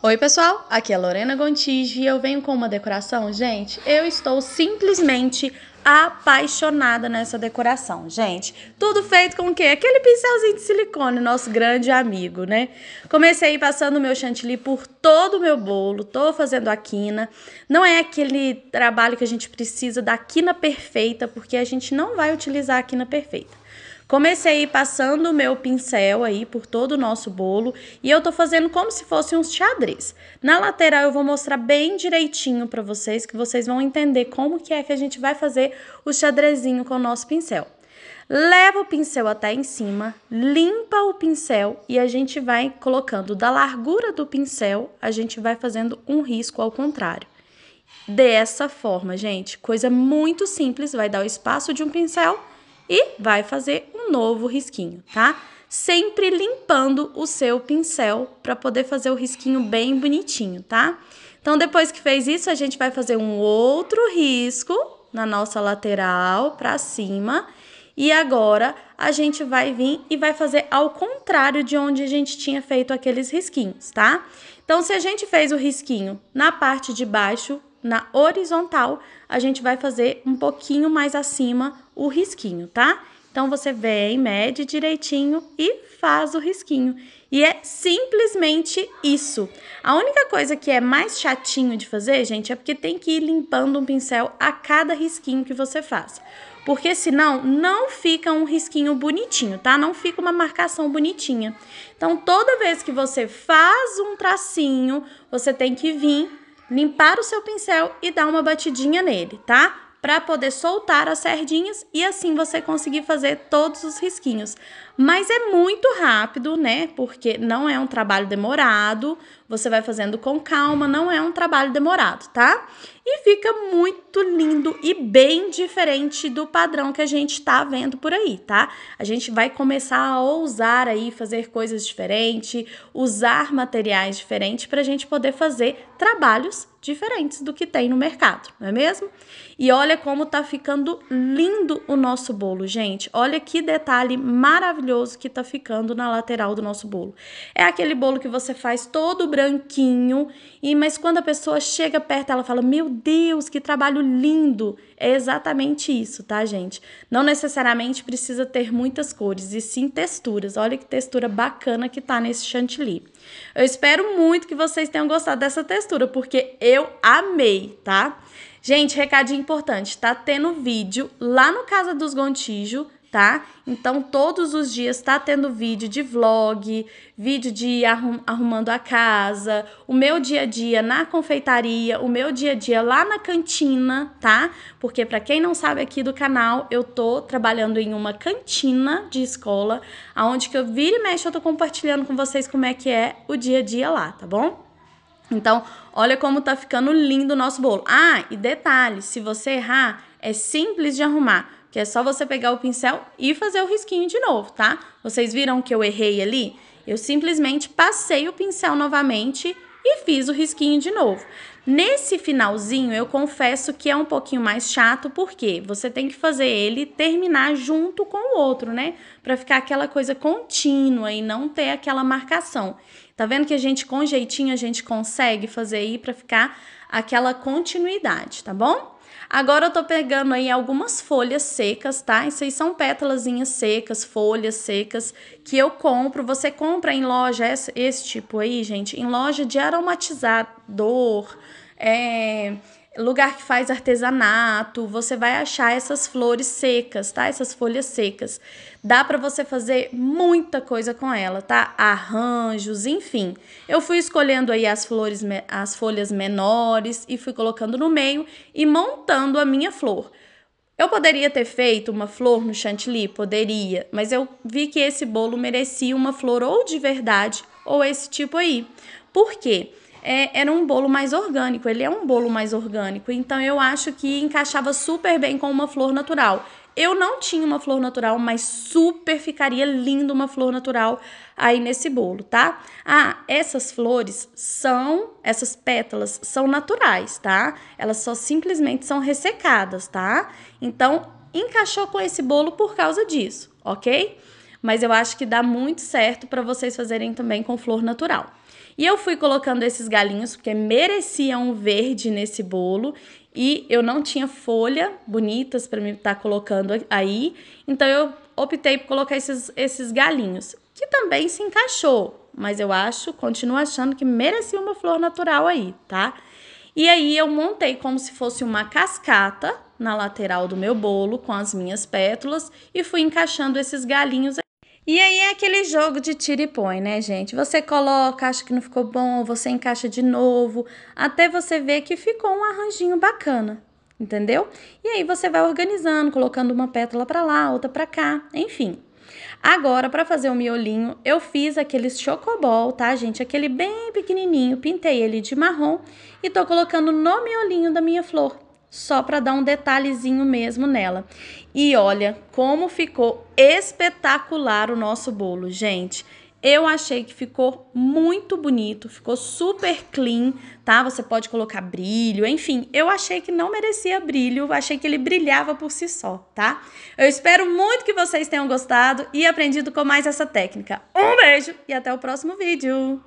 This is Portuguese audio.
Oi, pessoal, aqui é Lorena Gontijo e eu venho com uma decoração. Gente, eu estou simplesmente apaixonada nessa decoração, gente. Tudo feito com o quê? Aquele pincelzinho de silicone, nosso grande amigo, né? Comecei passando o meu chantilly por todo o meu bolo, tô fazendo a quina. Não é aquele trabalho que a gente precisa da quina perfeita, porque a gente não vai utilizar a quina perfeita. Comecei passando o meu pincel aí por todo o nosso bolo e eu tô fazendo como se fosse uns xadrez. Na lateral eu vou mostrar bem direitinho para vocês que vocês vão entender como que é que a gente vai fazer o xadrezinho com o nosso pincel. Leva o pincel até em cima, limpa o pincel e a gente vai colocando da largura do pincel, a gente vai fazendo um risco ao contrário. Dessa forma, gente, coisa muito simples, vai dar o espaço de um pincel e vai fazer um novo risquinho, tá? Sempre limpando o seu pincel para poder fazer o risquinho bem bonitinho, tá? Então, depois que fez isso, a gente vai fazer um outro risco na nossa lateral para cima. E agora a gente vai vir e vai fazer ao contrário de onde a gente tinha feito aqueles risquinhos, tá? Então, se a gente fez o risquinho na parte de baixo, na horizontal, a gente vai fazer um pouquinho mais acima o risquinho, tá? Então você vem, mede direitinho e faz o risquinho. E é simplesmente isso. A única coisa que é mais chatinho de fazer, gente, é porque tem que ir limpando um pincel a cada risquinho que você faz. Porque senão não fica um risquinho bonitinho, tá? Não fica uma marcação bonitinha. Então toda vez que você faz um tracinho, você tem que vir limpar o seu pincel e dar uma batidinha nele, tá? para poder soltar as sardinhas e assim você conseguir fazer todos os risquinhos. Mas é muito rápido, né? Porque não é um trabalho demorado, você vai fazendo com calma, não é um trabalho demorado, tá? E fica muito lindo e bem diferente do padrão que a gente tá vendo por aí, tá? A gente vai começar a ousar aí fazer coisas diferentes, usar materiais diferentes para a gente poder fazer trabalhos diferentes do que tem no mercado, não é mesmo? E olha como tá ficando lindo o nosso bolo, gente. Olha que detalhe maravilhoso maravilhoso que tá ficando na lateral do nosso bolo. É aquele bolo que você faz todo branquinho, e mas quando a pessoa chega perto, ela fala: "Meu Deus, que trabalho lindo!". É exatamente isso, tá, gente? Não necessariamente precisa ter muitas cores, e sim texturas. Olha que textura bacana que tá nesse chantilly. Eu espero muito que vocês tenham gostado dessa textura, porque eu amei, tá? Gente, recadinho importante, tá tendo vídeo lá no Casa dos Gontijo tá? Então todos os dias tá tendo vídeo de vlog, vídeo de arrum, arrumando a casa, o meu dia a dia na confeitaria, o meu dia a dia lá na cantina, tá? Porque para quem não sabe aqui do canal, eu tô trabalhando em uma cantina de escola, aonde que eu vira e mexe eu tô compartilhando com vocês como é que é o dia a dia lá, tá bom? Então, olha como tá ficando lindo o nosso bolo. Ah, e detalhe, se você errar, é simples de arrumar que é só você pegar o pincel e fazer o risquinho de novo, tá? Vocês viram que eu errei ali? Eu simplesmente passei o pincel novamente e fiz o risquinho de novo. Nesse finalzinho, eu confesso que é um pouquinho mais chato, porque você tem que fazer ele terminar junto com o outro, né? Para ficar aquela coisa contínua e não ter aquela marcação. Tá vendo que a gente, com jeitinho, a gente consegue fazer aí para ficar aquela continuidade, tá bom? Agora eu tô pegando aí algumas folhas secas, tá? Isso aí são pétalazinhas secas, folhas secas que eu compro. Você compra em loja esse, esse tipo aí, gente, em loja de aromatizador, é, lugar que faz artesanato, você vai achar essas flores secas, tá? Essas folhas secas. Dá para você fazer muita coisa com ela, tá? Arranjos, enfim. Eu fui escolhendo aí as flores, as folhas menores e fui colocando no meio e montando a minha flor. Eu poderia ter feito uma flor no chantilly, poderia, mas eu vi que esse bolo merecia uma flor ou de verdade ou esse tipo aí. Por quê? é, era um bolo mais orgânico. Ele é um bolo mais orgânico. Então eu acho que encaixava super bem com uma flor natural. Eu não tinha uma flor natural, mas super ficaria linda uma flor natural aí nesse bolo, tá? Ah, essas flores são, essas pétalas são naturais, tá? Elas só simplesmente são ressecadas, tá? Então, encaixou com esse bolo por causa disso, ok? mas eu acho que dá muito certo para vocês fazerem também com flor natural. E eu fui colocando esses galinhos porque merecia um verde nesse bolo e eu não tinha folha bonitas para me estar tá colocando aí, então eu optei por colocar esses, esses galinhos, que também se encaixou, mas eu acho, continuo achando que merecia uma flor natural aí, tá? E aí eu montei como se fosse uma cascata na lateral do meu bolo com as minhas pétalas e fui encaixando esses galinhos e aí é aquele jogo de tira e põe, né, gente? Você coloca, acha que não ficou bom, você encaixa de novo, até você ver que ficou um arranjinho bacana, entendeu? E aí você vai organizando, colocando uma pétala para lá, outra para cá, enfim. Agora, para fazer o miolinho, eu fiz aqueles chocobol, tá, gente? Aquele bem pequenininho, pintei ele de marrom e tô colocando no miolinho da minha flor só para dar um detalhezinho mesmo nela. E olha como ficou espetacular o nosso bolo, gente. Eu achei que ficou muito bonito, ficou super clean, tá? Você pode colocar brilho, enfim. Eu achei que não merecia brilho, achei que ele brilhava por si só, tá? Eu espero muito que vocês tenham gostado e aprendido com mais essa técnica. Um beijo e até o próximo vídeo!